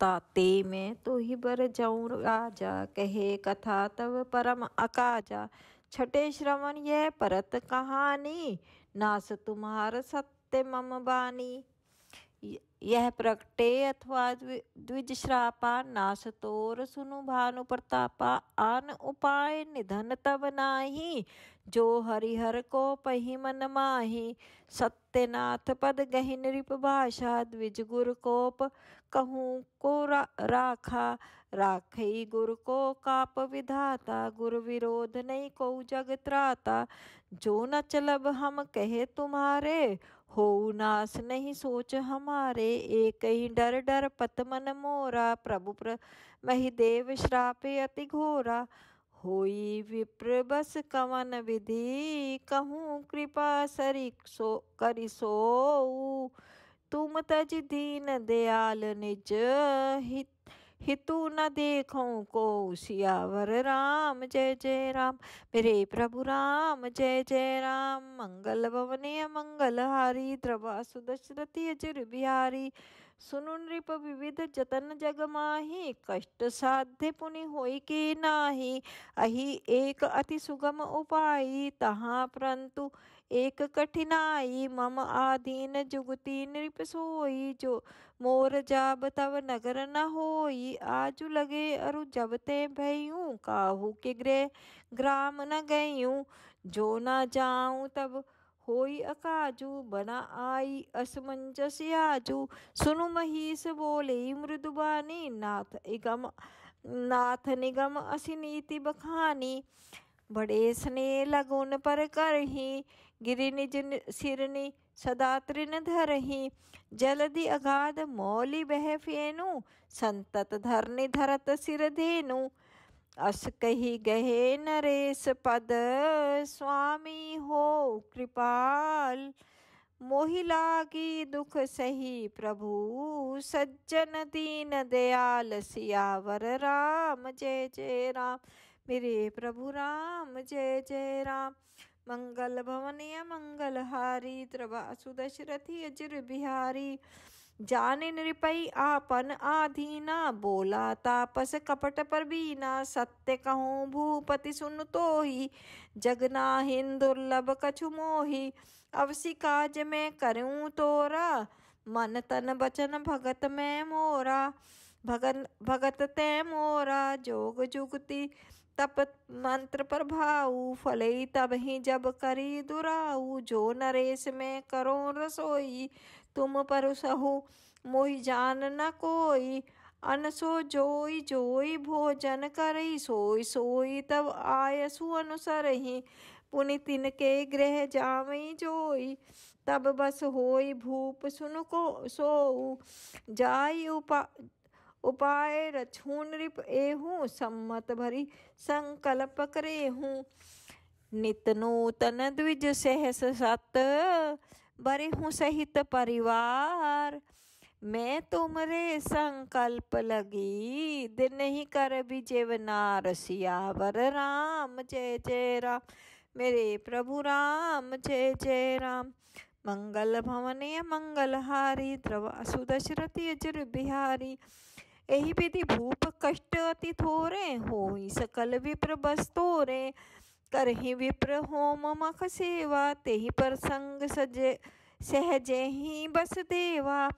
ताते में ही बर जऊ राजा कहे कथा तब परम अकाजा छठे श्रवण यह परत कहानी नास तुम्हार सत्य मम बानी यह प्रकटे अथवा द्विज श्रापा नाश तोर सुनु भानु प्रतापा आन उपाय निधन तब नाही जो हरिहर को पही मन माही सत्यनाथ पद गहिन रिप भाषा द्विज गुर कोप कहूँ को रा, राखा राखई गुर को काप विधाता गुर विरोध नहीं को जग त्राता जो न चलब हम कहे तुम्हारे हो नास नहीं सोच हमारे एक ही डर डर पत मन मोरा प्रभु प्र मही देव श्रापे अति घोरा होई विप्र बस कवन विधि कहूँ कृपा सरी सो करी सो तुम तज दीन दयाल निज हित हितु न देखो को सियावर राम जय जय राम मेरे प्रभु राम जय जय राम मंगल भवन मंगल हारी द्रवा सुदशरथी अजर बिहारी सुनु नृप विविध जतन जग माही कष्ट साध्य पुनि होई के नाही अहि एक अति सुगम उपायी तहां परंतु एक कठिनाई मम आधीन जुगती नृप सोई जो मोर जाब तव नगर न होई आजु लगे अरु जब ते भयूँ काहू के ग्रह ग्राम न गयू जो न जाऊं तब होई अकाजू बना आई असमंजस आजू सुनु महीस बोले मृदुबानी नाथ इगम नाथ निगम असी नीति बखानी बड़े स्नेह लगुन पर करही गिरिनिज निज सिरनी सदा तृण धरही दि अगाध मौली बह फेनु संतत धरनि धरत सिर धेनु अस कही गहे नरेश पद स्वामी हो कृपाल मोहिला की दुख सही प्रभु सज्जन दीन दयाल सियावर राम जय जय राम मेरे प्रभु राम जय जय राम मंगल भवनीय मंगल हारी त्रवासु सुदशरथी अजर बिहारी जान नृपई आपन आधीना बोला तापस कपट पर बीना सत्य कहूँ भूपति सुन तो ही जगना दुर्लभ कछु मोही अवसी काज में करूँ तोरा मन तन बचन भगत में मोरा भगन भगत ते मोरा जोग जुगति तप मंत्र प्रभाऊ फलई तब ही जब करी दुराऊ जो नरेश में करो रसोई तुम पर सहु मोहि जान न कोई अनसो जोई जोई भोजन करई सोई सोई तब आयसु अनुसरही पुनि तिन के गृह जावई जोई तब बस होई भूप सुन को सो जाई उपा उपाय रछू नृप एहूँ सम्मत भरी संकल्प करे हूँ नित नूतन द्विज सहस सत हूँ सहित परिवार मैं तुमरे संकल्प लगी दिन ही कर विजेवना वर राम जय जय राम मेरे प्रभु राम जय जय राम मंगल भवन मंगलहारी द्रवा दशरथि अजर बिहारी यही विधि भूप कष्ट अति थोरे हो सकल विप्र बस तोरे करहि विप्र होम मख सेवा तेहि संग सजे सहजे ही बस देवा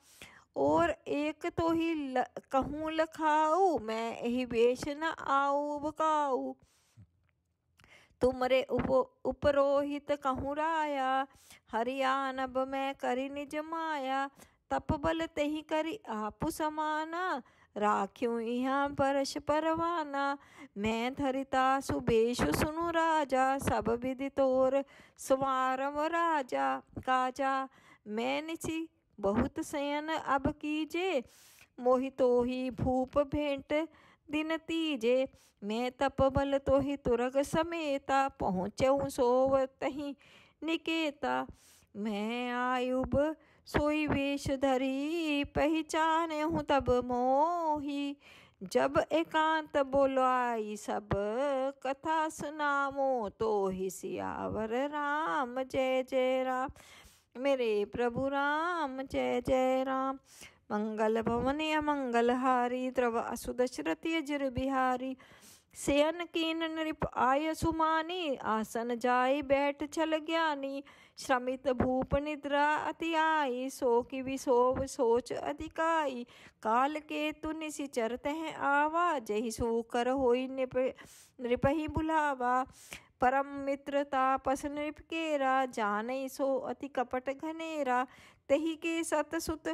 और एक तो ही ल, कहूं लखाऊ मैं यही वेश न आऊ बकाऊ तुमरे उप उपरोहित कहूँ राया अब मैं करी निज माया तप बल तेही करी आपु समाना राख्यूं यहाँ परश परवाना मैं धरिता सुबेश सुनु राजा सब विधि तोर सुमारव राजा काजा मैं निची बहुत सयन अब कीजे मोहि ही भूप भेंट दिन तीजे मैं तप बल तो ही तुरग समेता पहुँचऊँ सोव तही निकेता मैं आयुब सोई वेश धरी पहचाने हूँ तब मोही जब एकांत बोलवाई सब कथा सुनावो तो ही सियावर राम जय जय राम मेरे प्रभु राम जय जय राम मंगल भवनीय मंगलहारी द्रव असुदशरथी जिर बिहारी सेन कीन नृप आय सुमानी आसन जाय बैठ छल ज्ञानी श्रमित भूप निद्रा अति आई सो की विशोभ सोच अधिकाई काल के सि निशिचरत हैं आवा जही सूकर हो निप नृपही बुलावा परम मित्रता पस नृप केरा जान सो अति कपट घनेरा तही के सत सुत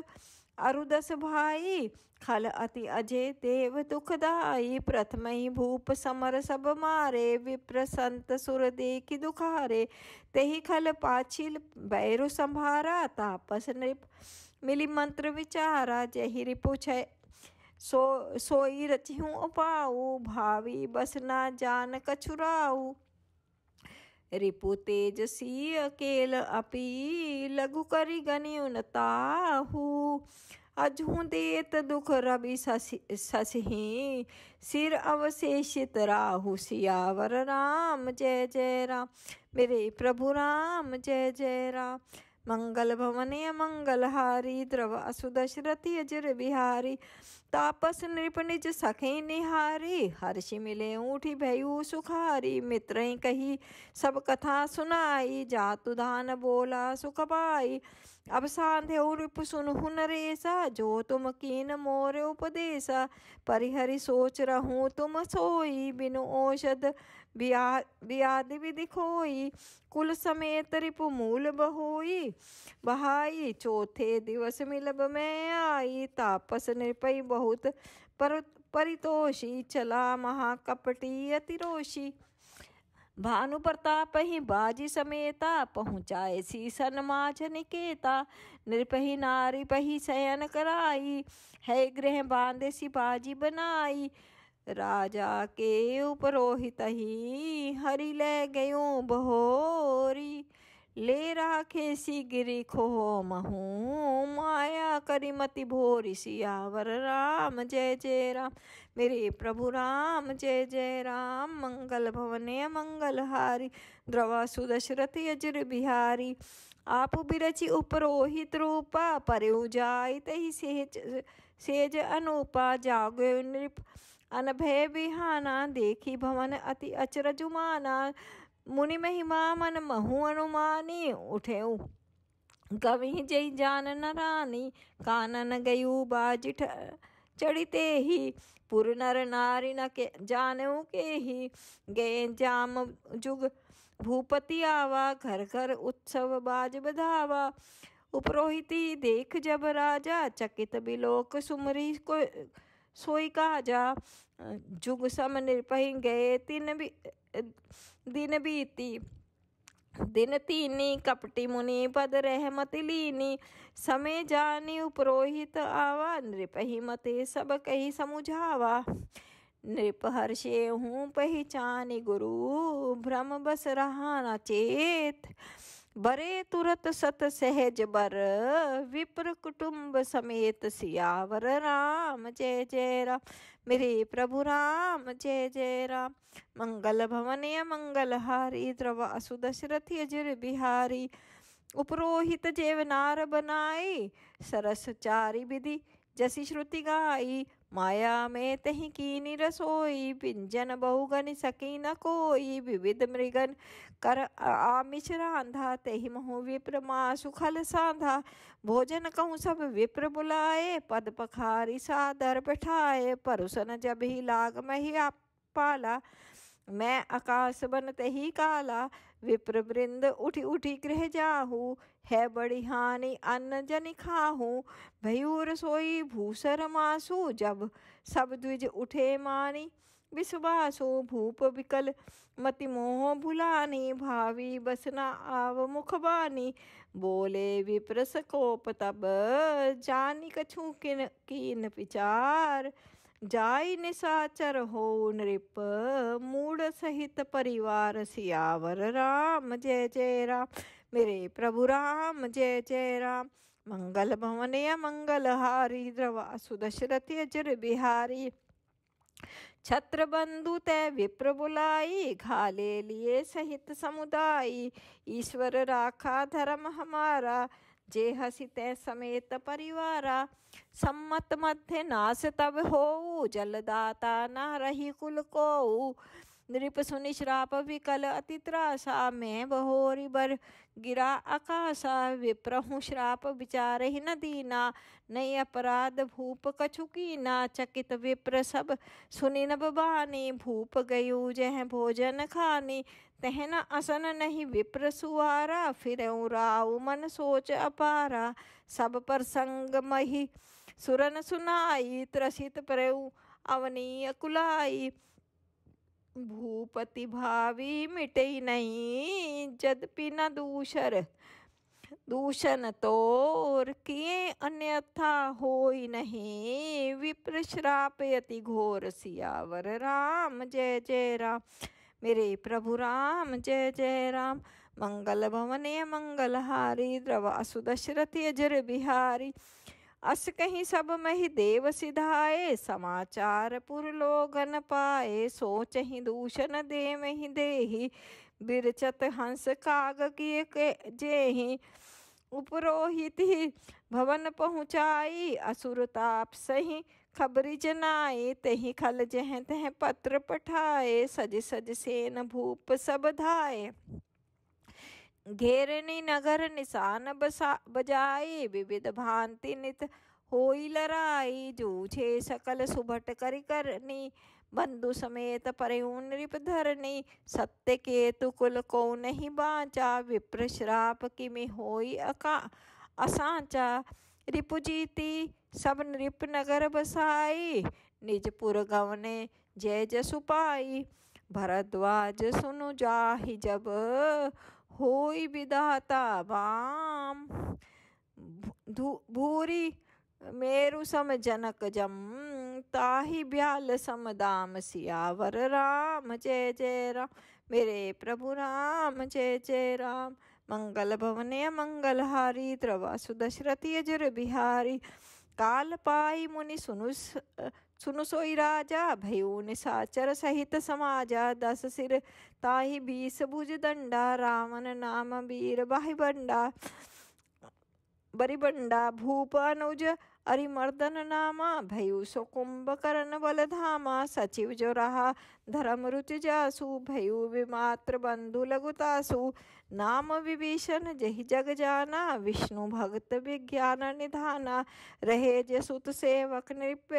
अरुदस भाई खल अति अजय देव दुखदाई प्रथम ही भूप समर सब मारे विप्र संत सुर देखि दुखारे तेहि खल पाछिल बैरु संभारा तापस नृप मिली मंत्र विचारा जही रिपु सो सोई रचिहूँ उपाऊ भावी बसना जान कछुराऊ रिपु तेजसी अकेल अपि लघु करि गणियुनताहु अजहु देत दुख रवि ससि ससही सिर अवशेषित राहु सियावर राम जय जय राम मेरे प्रभु राम जय जय राम मंगल भवन मंगलहारी द्रव असु दशरथि अजर बिहारी तापस नृप निज सखे निहारी हर्षि मिले ऊठी भयु सुखारी मित्र कही सब कथा सुनाई जातु धान बोला सुख पाई हुन हुनरेसा जो तुम कीन मोर उपदेश परिहरि सोच रहू तुम सोई बिनु औषध व्याधि भी दिखोई कुल समेत रिपु मूल बहोई बहाई चौथे दिवस मिलब में आई तापस निरपई बहुत पर परितोषी चला महाकपटी अतिरोषी भानु प्रताप ही बाजी समेता पहुँचाए सन माझ निकेता नृपही नारी पही शयन कराई है गृह बांधे बाजी बनाई राजा के उपरोहित ही हरि ले गयो बहोरी ले राखे गिरी खो महू माया मति भोरी सियावर राम जय जय राम मेरे प्रभु राम जय जय राम मंगल भवने मंगल हारी द्रवा सुदशरथ यजर बिहारी आप बिरचि उपरोहित रूपा परयु जाय तहि सेज सेज अनूपा जाग नृप अनभय बिहाना देखी भवन अति अचरजुमाना મુનિમહિમામન મહુ અનુમાની ઉઠેવું કવિ જઈ જાન નરાની કાનન ગયું બાજી ચડિતે હી પુર નર નારી ન કે જાનવું કે હી ગે જામ જુગ ભૂપતિ આવા ઘર ઘર ઉત્સવ બાજ બધાવા ઉપરોહિતી દેખ જબ રાજા ચકિત બિલોક સુમરી કોઈ सोई का जा जुग सम निरपहि गए तीन भी दिन बीती दिन तीनी कपटी मुनि पद मत लीनी समय जानी उपरोहित आवा नृपही मते सब कही समुझावा नृप हर्षे हूँ पहचानी गुरु भ्रम बस रहा न चेत बरे तुरत सत सहज बर विप्र कुटुंब समेत सियावर राम जय जय राम मेरे प्रभु राम जय जय राम मंगल भवनय मंगलहारी द्रव असु अजर बिहारी उपरोहित जेवनार बनाई सरस चारि विधि जसी श्रुति गाई माया में तही कीनी रसोई पिंजन बहुगन सकी न कोई विविध मृगन कर आमिष रांधा तही महु विप्र माँ सुखल सांधा भोजन कहूँ सब विप्र बुलाए पद पखारी सादर बैठाए परुसन जब ही लाग मही पाला मैं आकाश बन तही काला विप्रवृंद उठी उठी गृह जाहू है बड़ी हानि अन्न जन खाहू भयूर सोई भूसर मासू जब सब द्विज उठे मानी विश्वासो भूप विकल मति मोह भुलानी भावी बसना आव मुख बानी बोले विप्रस कोप तब जानी कछु किन कीन विचार जाय निसाचर हो नृप मूड सहित परिवार सियावर राम जय जय राम मेरे प्रभु राम जय जय राम मंगल भवन मंगल हारी द्रवा सुदशरथ अजर बिहारी छत्र बंधु तय विप्र बुलाई घाले लिए सहित समुदाय ईश्वर राखा धर्म हमारा जे हसी तय समेत परिवारा सम्मत मध्य नास तब हो जलदाता न रही कुल को नृप सुनि श्राप विकल अति त्रासा में बहोरी बर गिरा आकाशा विप्रहु श्राप विचार ही न दीना नय अपराध भूप ना चकित विप्र सब सुनि नब बानी भूप गयु जह भोजन खानी तहन असन नहीं विप्र सुहारा फिर राव मन सोच अपारा सब पर संग मही सुरन सुनाई त्रसित प्रऊ अवनीय कुलाई भूपति भावी मिटे नहीं जद न दूसर दूषण तोर किए अन्यथा हो नहीं विप्र श्रापयति घोर सियावर राम जय जय राम मेरे प्रभु राम जय जय राम मंगल भवने मंगलहारी द्रवासु दशरथि अजर बिहारी अस कहीं सब मही देव सिधाए समाचार पुरलोगन पाए सोच ही दूषण दे मही देही बिरचत हंस काग किए के जेही उपरोहित ही भवन पहुँचाई असुर ताप सही खबरी जनाए तही खल जह तह पत्र पठाए सज सज सेन भूप सब धाए घेरनी नगर निशान बसा बजाए विविध भांति नित होई लराई जूझे सकल सुभट करी करनी बंधु समेत परयून रिप धरनी सत्य के तुकुल को नहीं बाँचा विप्र श्राप किमि होई अका असाचा रिपु जीती सब नृप नगर बसाई निजपुर गवने जय जसु पाई भरद्वाज सुनु जाहि जब होई विदाता वाम भूरी मेरु सम जनक जम ताही ब्याल सम दाम सियावर राम जय जय राम मेरे प्रभु राम जय जय राम मंगल मङ्गलभवने मङ्गलहारी त्रवासु बिहारी काल पाई मुनि सुनुस सुनुसोई राजा भयू निसाचर सहित समाजा दस सिर ताहि बीस भुज दंडा रावण नाम वीर बाहि बंडा बरिबंडा भूप अनुज अरिमर्दन नामा भयु सो कुंभकर्ण बल धामा सचिव जो रहा धर्म रुचि जासु भयु विमात्र बंधु लघुतासु नाम विभीषण जहि जग जाना विष्णु भक्त विज्ञान निधाना रहे जसुत सेवक नृप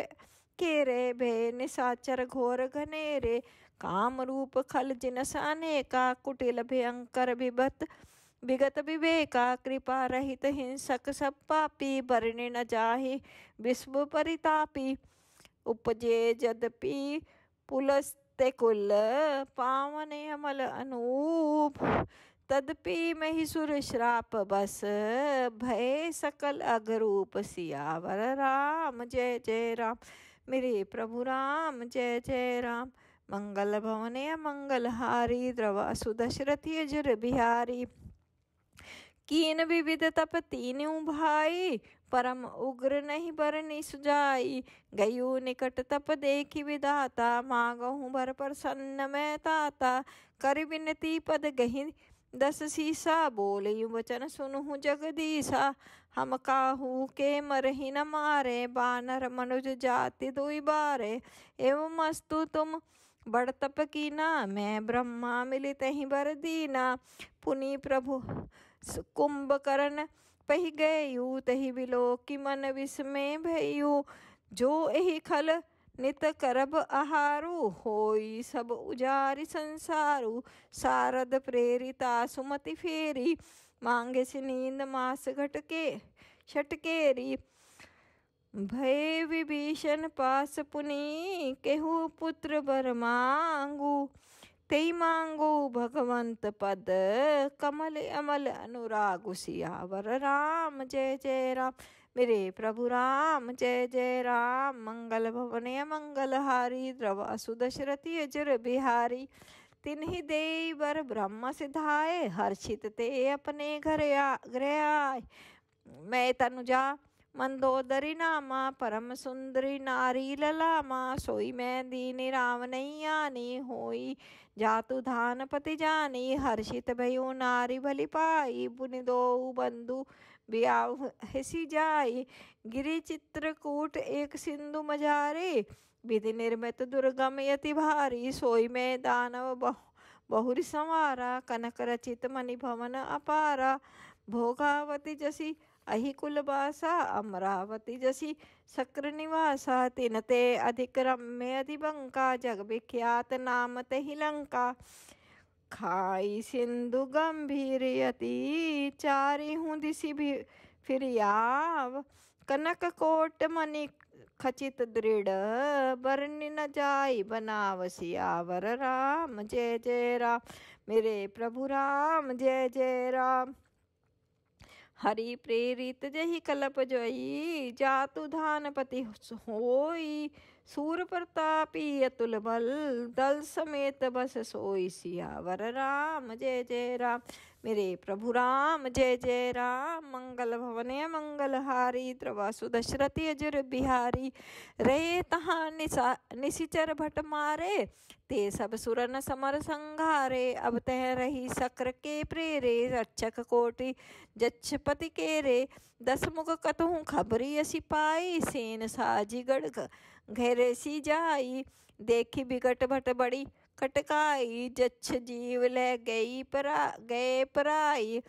के रे भे निशाचर घोर घनेरे काम रूप खल जिनसाने का कुटिल भयंकर विभत विगत विवेका कृपा रहित हिंसक सब पापी वर्णि न जाहि विश्व परितापी उपजे यद्यपि पुलस्ते कुल पावन अमल अनूप तदपि सुर श्राप बस भय सकल अगरूप सियावर राम जय जय राम मेरे प्रभु राम जय जय राम मंगल मंगल हारी द्रवा दशरथी जर बिहारी कीन विविध तप तीन भाई परम उग्र नहीं बर नि सुजाई गयु निकट तप देखी विदाता माँ मागहूँ भर प्रसन्न मैं ताता कर विनती पद गही दस सीसा बोले यूँ वचन सुनहु जगदीसा हम काहू के ही न मारे बानर मनुज जाति दुई बारे एवं मस्तु तुम बड़ तप की ना मैं ब्रह्मा मिली तही बर दीना पुनि प्रभु कुंभकर्ण पही गयू तही बिलो मन विस्मय भयू जो यही खल नित करब आहारू होई सब उजारी संसारू सारद प्रेरिता सुमति फेरी मांगे से नींद मास घटके छटकेरी भय विभीषण पास पुनि केहू पुत्र बर मांगू तेई मांगो भगवंत पद कमल अमल अनुराग सियावर राम जय जय राम मेरे प्रभु राम जय जय राम मंगल भवने मंगलहारी द्रवासु दशरथी अजर बिहारी तिन्ही दे बर ब्रह्म सिधाए हर्षित ते अपने घर आ गृह आए मैं तनुजा मंदोदरी नामा परम सुंदरी नारी ललामा सोई मैं दीन राम आनी होई जातु धान पति जानी हर्षित भयो नारी भली पाई बुन दो बंधु हसी जाय गिरि चित्रकूट एक सिंधु मजारे विधि निर्मित दुर्गम यति भारी सोई में दानव बहु बहुरी संवारा कनक रचित मणि भवन अपारा भोगावती जसी अहि कुलवासा अमरावती जसी शक्र निवासा तिनते अधिक रम्य अधिबंका जग विख्यात नाम तहि लंका खाई सिंधु गंभीर यति चारी हूँ दिशी भी फिर याव कनक कोट मणि खचित दृढ़ बरनि न जाई बनाव सियावर राम जय जय राम मेरे प्रभु राम जय जय राम हरि प्रेरित जही कलप जोई जातु पति होई सूर प्रतापी अतुल बल दल समेत बस सोई सियावर राम जय जय राम मेरे प्रभु राम जय जय राम मंगल भवने मंगलहारी त्रवासु दशरथी अजर बिहारी रे तहाँ निशा निशिचर भट मारे ते सब सुरन समर संघारे अब तह रही सक्र के प्रेरे रक्षक कोटि जक्षपति के रे दस मुख कतु खबरी असी पाई सेन साजी गढ़ घेरेसी जाई देखी बिकट भट बड़ी खटकाई जच्छ जीव ले गई परा गए पराई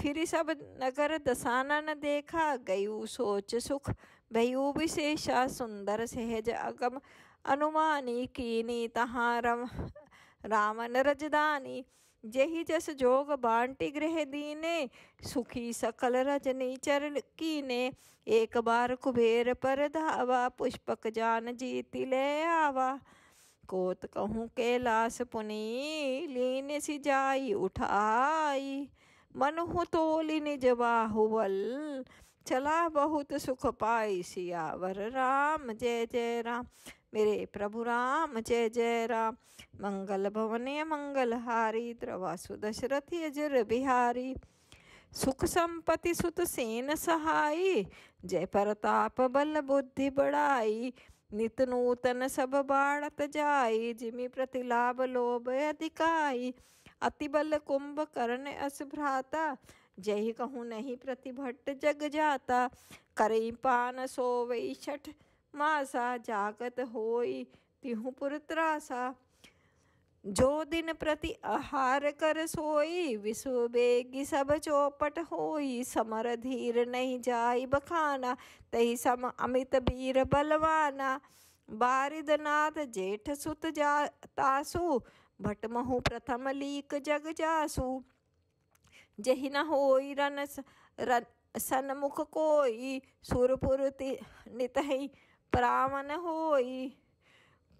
फिर सब नगर दसाना न देखा गयु सोच सुख भयु विशेषा सुंदर सहज अगम अनुमानी कीनी तहाँ रम रामन रजदानी जही जस जोग बांटी गृह दीने सुखी सकल रजनी चरण कीने एक बार कुबेर पर धावा पुष्पक जान जीत ले आवा कोत कहूँ कैलाश पुनी लीन सी जाई उठाई मनहु तोल निज बाहुबल चला बहुत सुख पाई सियावर राम जय जय राम मेरे प्रभु राम जय जय राम मंगल भवन मंगल हारी त्रवासु दशरथि अजर बिहारी सुख संपत्ति सुत सेन सहाई जय परताप बल बुद्धि बढ़ाई नित नूतन सब बाढ़त जाई जिमी प्रतिलाभ लोभ अधिकाई अति बल कुंभ करण असभ्राता भ्राता जय कहूँ नहीं प्रतिभट्ट जग जाता करई पान सोवई छठ मासा जागत होई तिहु पुर त्रासा जो दिन प्रति आहार कर सोई विश्व बेगी सब चौपट होई समर धीर नहीं जाई बखाना तही सम अमित बीर बलवाना नाथ जेठ सुत जातासु महु प्रथम लीक जग जासु जही न होई रन रन सनमुख कोई सुरपुर नितही प्रावन होई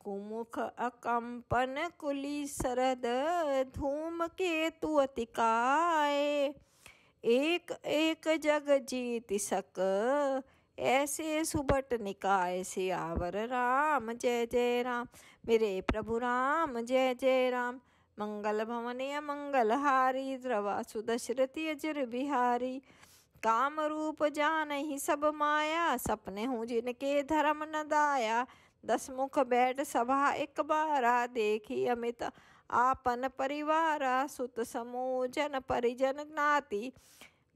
कुमुख अकम्पन कुली सरद धूम केतु अतिकाए एक एक जग जीत सक ऐसे सुबट निकाय से आवर राम जय जय राम मेरे प्रभु राम जय जय राम मंगल भवन मंगल मंगलहारी द्रवा दशरथि अजर बिहारी काम रूप जान ही सब माया सपने हूँ जिनके धर्म न दाया दसमुख बैठ सभा एक बारा देखी अमित आपन परिवारा सुत समूह जन परिजन नाति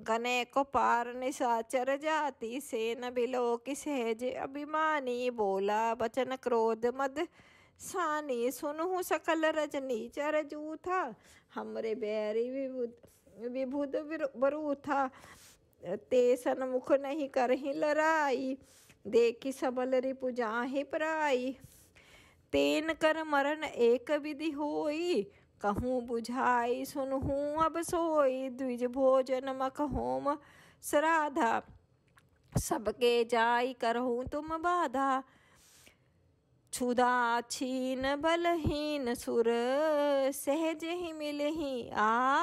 गने को पार निशाचर जाति सेन बिलो कि सहज अभिमानी बोला बचन क्रोध मद सानी सुनहु सकल रजनी चर जूथा हमरे बैरी विभुद विभुद बरू था ते मुख नहीं ही लड़ाई देखी सबल पूजा ही पराई तेन कर मरण एक विधि होई कहूँ बुझाई सुनहूँ अब सोई द्विज भोजन होम श्राधा सबके जाई करहूँ तुम बाधा छुदा छीन बलहीन सुर सहज ही मिलही आ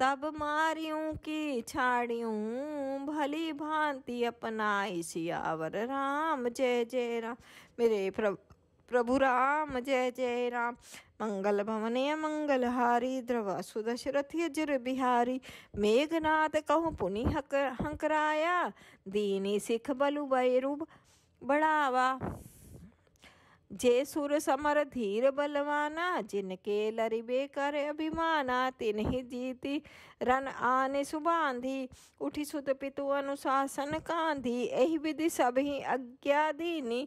तब मारियूं की छाड़ियूं भली भांति अपनाई सियावर राम जय जय राम मेरे प्रभु प्रभु राम जय जय राम मंगल भवन मंगल हारी द्रवा सुदशरथ जर बिहारी मेघनाथ कहु पुनि हक हंकराया दीनी सिख बलु बैरूब बढ़ावा जे सुर समर धीर बलवाना जिनके लरिबे कर अभिमाना तिन्ही जीती रन आने सुबांधी उठी सुत पितु अनुशासन कांधी एहि विधि सभी अज्ञा दीनी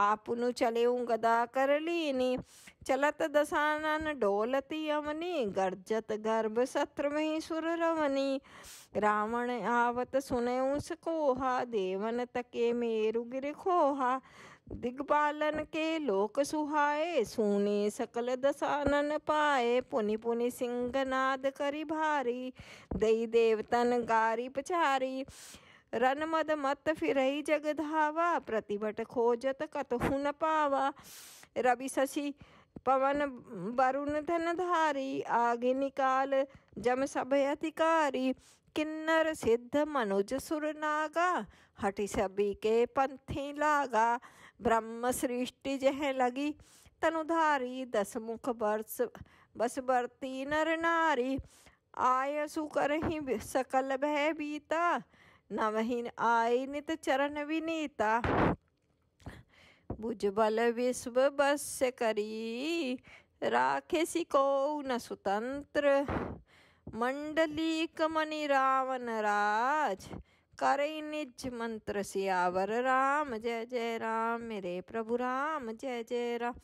आपनु चले गदा कर लीनी चलत दसानन डोलती अमनी गर्जत गर्भ सत्र में सुर रवनी रावण आवत सुने उसकोहा देवन तके मेरु गिर खोहा दिग्पालन के लोक सुहाए सुने सकल दसानन पाए पुनि पुनि सिंह नाद करी भारी दई देवतन गारी पचारी रन मद मत फिर जग धावा प्रतिभट खोजत कतहु न पावा रवि शशि पवन वरुण धन धारी आगे निकाल जम सब अधिकारी किन्नर सिद्ध मनुज सुर नागा हटि सभी के पंथी लागा ब्रह्म सृष्टि जह लगी तनुधारी दसमुख बरस बस बरती नर नारी आय सुकर ही सकल भय बीता नवहीन आय नित चरण विनीता भुजबल विश्व बस करी राखे सिको न सुतंत्र मंडलीक मणि रावण राज करिनिज निज मंत्र सियावर राम जय जय राम मेरे प्रभु राम जय जय राम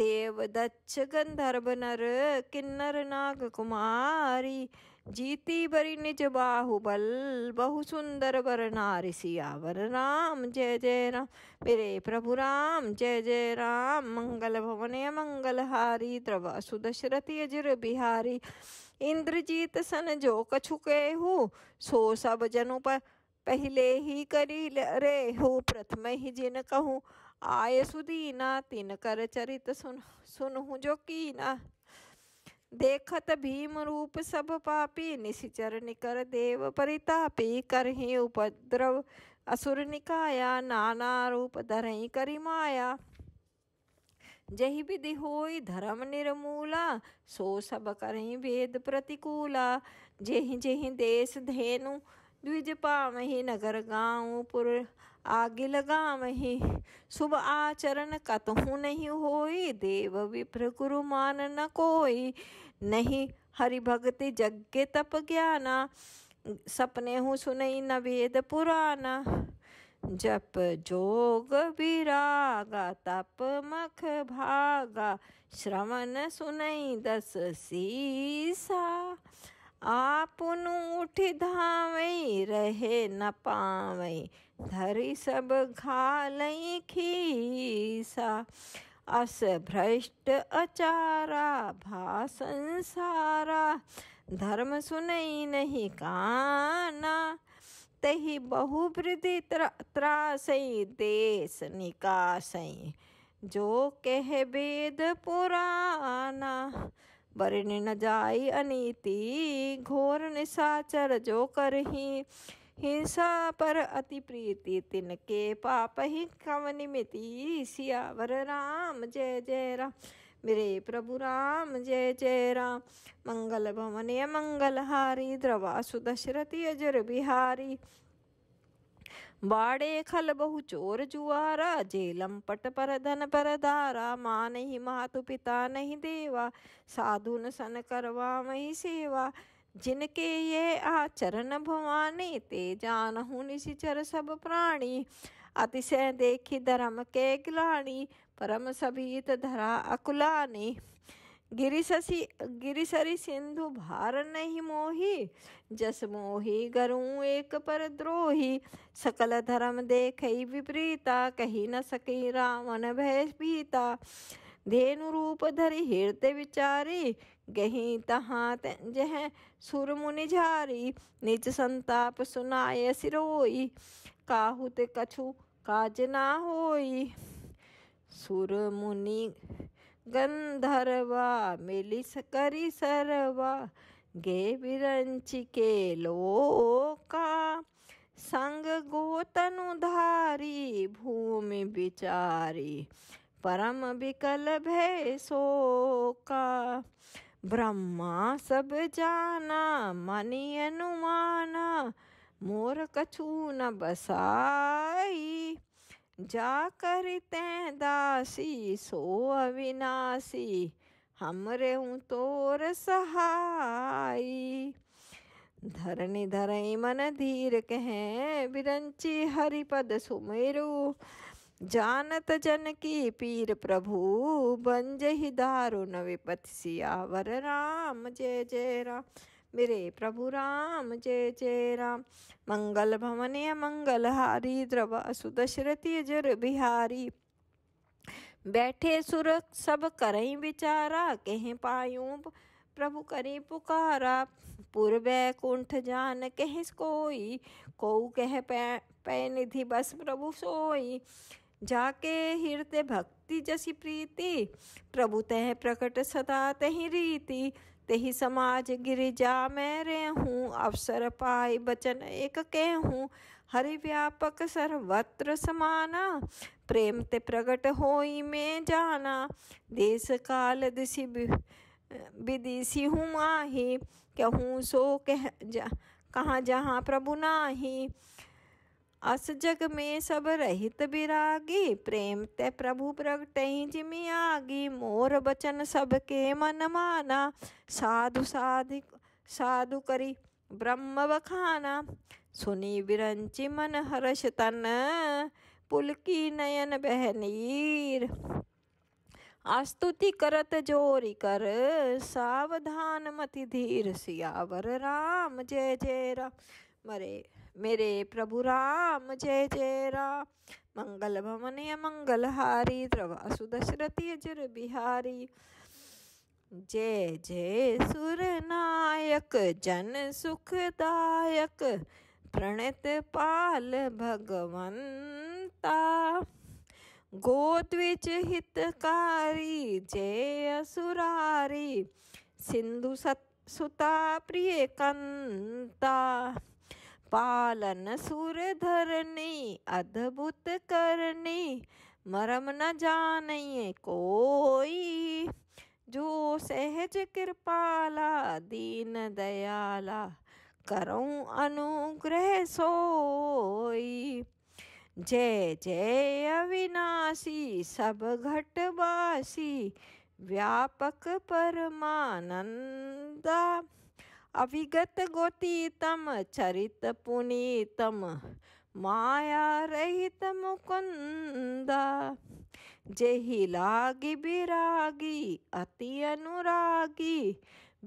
देव दक्ष गंधर्व नर किन्नर नाग कुमारी जीती निज बाहुबल बहु सुंदर वर नारिशियावर राम जय जय राम मेरे प्रभु राम जय जय राम मंगल भवन मंगल हारी द्रवासु दशरथि अजर बिहारी इंद्रजीत सन जो कछुके हु सो सब जनु पर पहले ही करी रे हो प्रथम ही जिन कहूँ आय सुदीना तिन कर चरित सुन सुनहु जो कीना देखत भीम रूप सब पापी निशिचर निकर देव परितापी करही उपद्रव असुर निकाया नाना रूप धरही करी माया जही विधि होई धर्म निर्मूला सो सब करही वेद प्रतिकूला जेहि जेहि देश धेनु द्विज पामहि नगर गाँव पुर आगे लगा वही शुभ आचरण कतहु नहीं होई देव विप्र गुरु मान न कोई नहीं हरि भक्ति जग्गे तप ज्ञाना सपने हूँ सुनई न वेद पुराना जप जोग विरागा तप मख भागा श्रवण सुनई दस सीसा आप उठ धावई रहे न पावई धरी सब घालई खीसा अस भ्रष्ट अचारा भा संसारा धर्म सुनई नहीं काना तही बहुवृद्धि त्रासई देश निकासई जो कह वेद पुराना वरिन न जाई अनीति घोर निशाचर जो करही हिंसा पर अति प्रीति तिनके पाप ही कव निमिति सियावर राम जय जय राम मेरे प्रभु राम जय जय राम मंगल भवन मंगल हारी द्रवासु दशरथि अजर बिहारी बाड़े खल बहु चोर जुआरा जे लंपट पर धन पर धारा माँ नहीं मातु पिता नहीं देवा साधुन सन करवा मही सेवा जिनके ये आचरण भवानी ते जानहु निशिचर सब प्राणी अतिशय देखी धर्म के गिलानी परम सभीत धरा अकुलानी गिरिशसि गिरिशरि सिंधु भार नहीं मोही जस मोही गरु एक पर द्रोही सकल धर्म देखई विपरीता कही न सकी रावण भय पीता धेनु रूप धरि हृदय विचारी गही तहाँ जह सुर मुनिझारी निज संताप सुनाय सिरोई काहुत कछु काज ना होई सुर मुनि गंधर्वा मिलिस करी सरवा गे विरंच के लोका संग गोतनु धारी भूमि बिचारी परम विकल भय शोका ब्रह्मा सब जाना मनी अनुमाना मोर कछू न बसाई जाकर तें दासी सो अविनाशी हमरे हूँ तोर सहाई धरणि धरई मन धीर कहें बिरंची हरिपद सुमेरु जानत जन की पीर प्रभु बंज ही दारुण विपत सियावर राम जय जय राम मेरे प्रभु राम जय जय राम मंगल भवन हारी द्रव सुदशरथी जर बिहारी बैठे सुर सब करई बिचारा कह पायू प्रभु करी पुकारा वै कुंठ जान कह कोई को कह पै पै निधि बस प्रभु सोई जाके हृदय भक्ति जसी प्रीति प्रभु तह प्रकट सदा तही रीति तेही समाज गिरिजा मैं रे हूँ अवसर पाई बचन एक के हूँ हरि व्यापक सर्वत्र समाना प्रेम ते प्रगट होई में जाना देश काल दिशि विदिशी हूँ माही कहूँ सो कह जा कहाँ जहाँ प्रभु नाही अस जग में सब रहित बिरागी प्रेम ते प्रभु प्रगटई जिमी आगी मोर बचन सबके मन माना साधु साधु साधु करी ब्रह्म बखाना सुनी विरंची मन हर्ष तन पुलकी नयन बहनीर आस्तुति करत जोरी कर सावधान मति धीर सियावर राम जय जय राम मरे मेरे प्रभु राम जय जय राम मंगल भवन मंगलहारी द्रव असुदशरथी अजर बिहारी जय जय सुर नायक जन सुखदायक प्रणत पाल भगवंता गोद्विज हितकारी जय असुरारी सिंधु सत सुता प्रिय कंता पालन सुर धरनी अद्भुत करनी मरम न जानिए कोई जो सहज कृपाला दीन दयाला करूँ अनुग्रह सोई जय जय अविनाशी सब घटवासी व्यापक परमानंदा अविगत गोतीतम चरित पुनीतम माया रहित मुकुंदा जेहि लागि बिरागी अति अनुरागी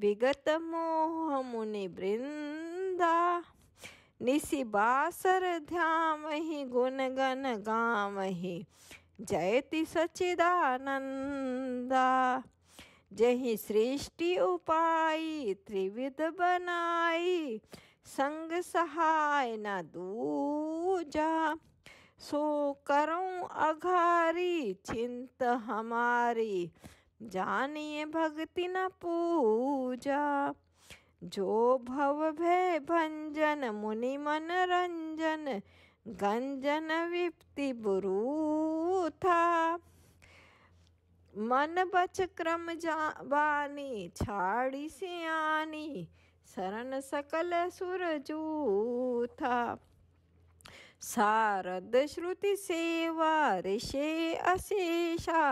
विगत मोह मुनि वृंदा निसि बासर ध्यामहि गुणगन गामहि जयति सचिदानंदा जही सृष्टि उपाई त्रिविध बनाई संग सहाय न दूजा सो करूं अघारी चिंत हमारी जानिए भक्ति न पूजा जो भव भय भंजन मुनि मन रंजन गंजन विपति बुरू था मन बच क्रम जाबानी छाड़ी सियानी शरण सकल सुर जूथा सारद श्रुति सेवा ऋषे अशेषा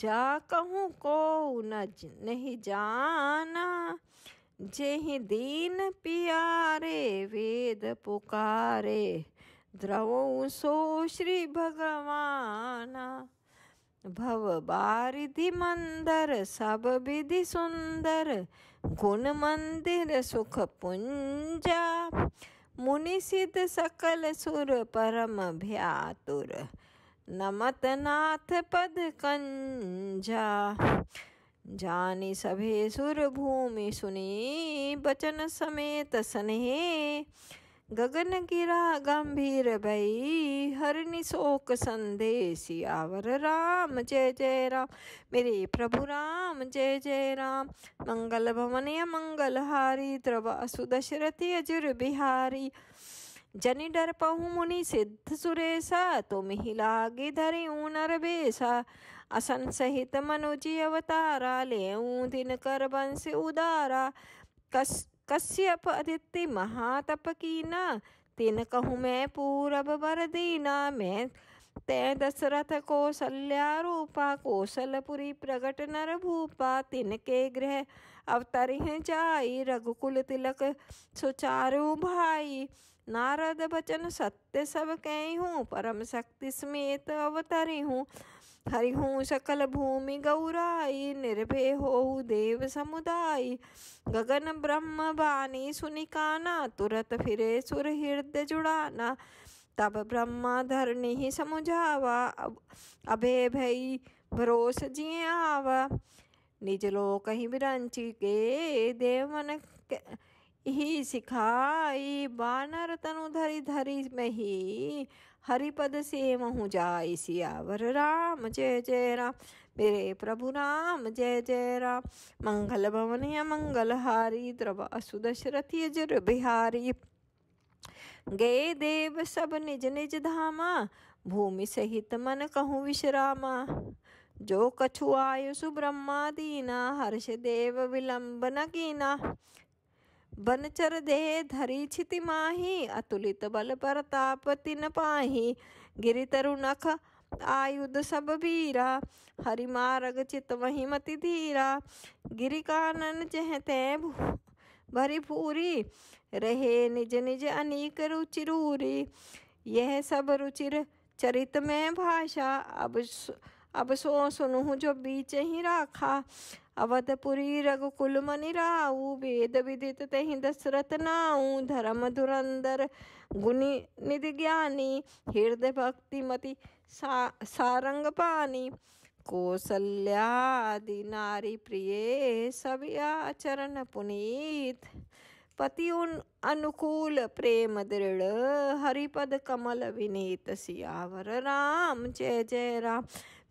जा कहूँ को न नहीं जाना जेहि दीन प्यारे वेद पुकारे द्रवो सो श्री भगवाना भव बारिधि मंदर सब विधि सुंदर गुण मंदिर सुख पुंजा मुनि सिद्ध सकल सुर परम भ्यातुर नमत नाथ पद कंजा जानी सभे सुर भूमि सुनी बचन समेत स्नेह गगन गिरा गंभीर भई हर निशोक संदेश आवर राम जय जय राम मेरे प्रभु राम जय जय राम मंगल भवन मंगल हारी द्रवा दशरथी अजुर बिहारी जनि डर पहु मुनि सिद्ध सुरेशा तुम ही लागे धरे नर बेसा असन सहित मनुजी अवतारा ले दिन कर बंश उदारा कस कश्यप आदित्य महातप कीना तिन कहूँ मैं पूरब वर दीना मैं तय दशरथ कौशल्या रूपा कौशलपुरी प्रगट नर भूपा तिन के गृह अवतर जाई रघुकुल तिलक सुचारू भाई नारद बचन सत्य सब कही परम शक्ति समेत अवतरि हूँ हरिहु सकल भूमि गौराई निर्भय हो देव समुदाय गगन ब्रह्म बानी सुनिकाना तुरत फिरे सुर हृदय जुड़ाना तब ब्रह्मा धरणि ही समुझावा अब अभे भई भरोस जिए आवा निज लो कहीं बिरंचि के देवन ही सिखाई बानर तनु धरी धरी में ही हरिपद से हूँ जाय सियावर राम जय जय राम मेरे प्रभु राम जय जय राम मंगल भवन मंगलहारी द्रवा सुदशरथि जर बिहारी गए देव सब निज निज धामा भूमि सहित मन कहूँ विश्रामा जो कछु आयु सुब्रह्मा दीना हर्ष देव विलंब न कीना बनचर देह धरी छिति माही अतुलित बल परताप तिन पाही गिरि तरु नख आयुध सब बीरा हरि मारग चित वही मति धीरा गिरि कानन चहते भरी पूरी रहे निज निज अनेक रुचि रूरी यह सब रुचिर चरित में भाषा अब अब सो सुनु जो बीच ही राखा ಅವತಪುರಿ ರಘುಕುಲಮನಿರಾವು ವೇದ ವಿದಿತ ತಹಿ ದಶರಥ ನಾವು ಧರ್ಮ ಧುರಂಧರ गुनी निधि ज्ञानी हृदय भक्तिमति सा, सारंग पानी कौशल्यादि नारी प्रिय सभी आचरण पुनीत पति उन अनुकूल प्रेम दृढ़ हरिपद कमल विनीत सियावर राम जय जय राम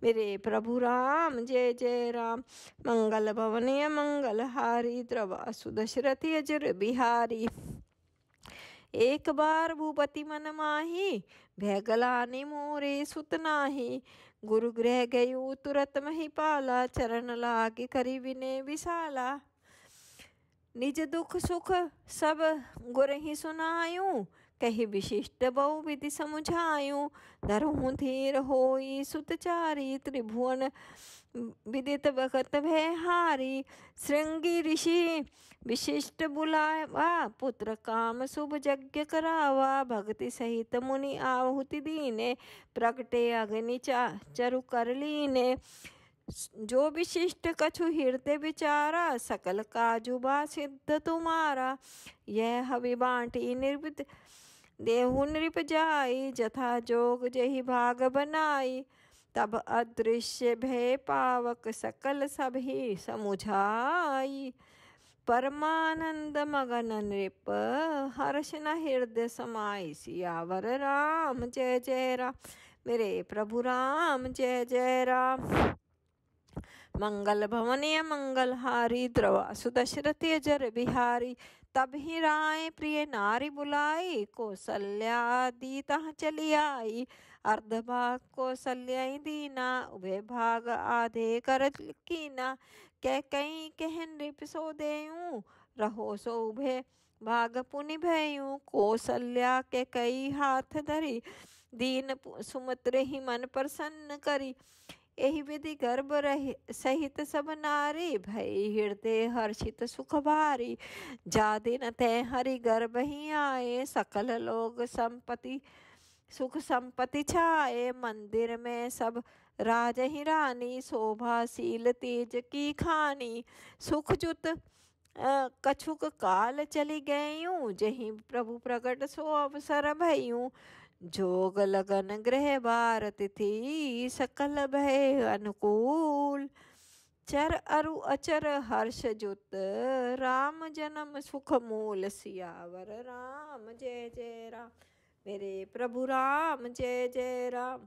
मेरे प्रभु राम जय जय राम मंगल भवनय मंगल हारी द्रवासु दशरथि अजर बिहारी एक बार भूपति मन माही भैगला नि मोरे सुतनाही गुरु गृह गयो तुरत मही पाला चरण लाग करी विने विशाला निज दुख सुख सब गुर ही सुनायूं कही विशिष्ट बहु विधि समुझायूं धरहूं धीर होई सुतचारी त्रिभुवन विदित भगत भय हारी श्रृंगी ऋषि विशिष्ट बुलावा पुत्र काम शुभ यज्ञ करावा भक्ति सहित मुनि आहुति दीने प्रगटे अग्नि चा चरु कर लीने जो विशिष्ट कछु हृदय विचारा सकल काजुबा सिद्ध तुम्हारा यह हवि बांटी निर्वित देहु नृप जाई जथा जोग जही भाग बनाई तब अदृश्य भय पावक सकल सभी समुझाई परमानंद मगन नृप हर्ष न हृदय समाई सियावर राम जय जय राम मेरे प्रभु राम जय जय राम मंगल भवन मंगल हारी द्रवा सुदशरथ जर बिहारी तब ही राय प्रिय नारी बुलाई दी तह चली आई अर्ध भाग कौसल्या दीना उभे भाग आधे कर कीना कह कई कहन रिप सो दे रहो सो उभे भाग पुनि भयू कौसल्या के कई हाथ धरी दीन सुमत्र ही मन प्रसन्न करी एहि विधि गर्भ रहि सहित सब नारी भई हृदय हर्षित सुख भारी जा दिन तय हरि गर्भ ही आए सकल लोग संपत्ति सुख संपत्ति छाए मंदिर में सब राज ही रानी शोभा शील तेज की खानी सुख जुत कछुक काल चली गयी जही प्रभु प्रकट सो अवसर भयू जोग लगन गृह बार तिथि सकल भय अनुकूल चर अरु अचर हर्ष जुत राम जन्म सुख मूल सियावर राम जय जय राम मेरे प्रभु राम जय जय राम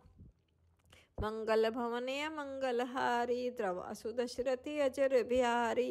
मंगल भवन मंगल हारी द्रव असु अजर बिहारी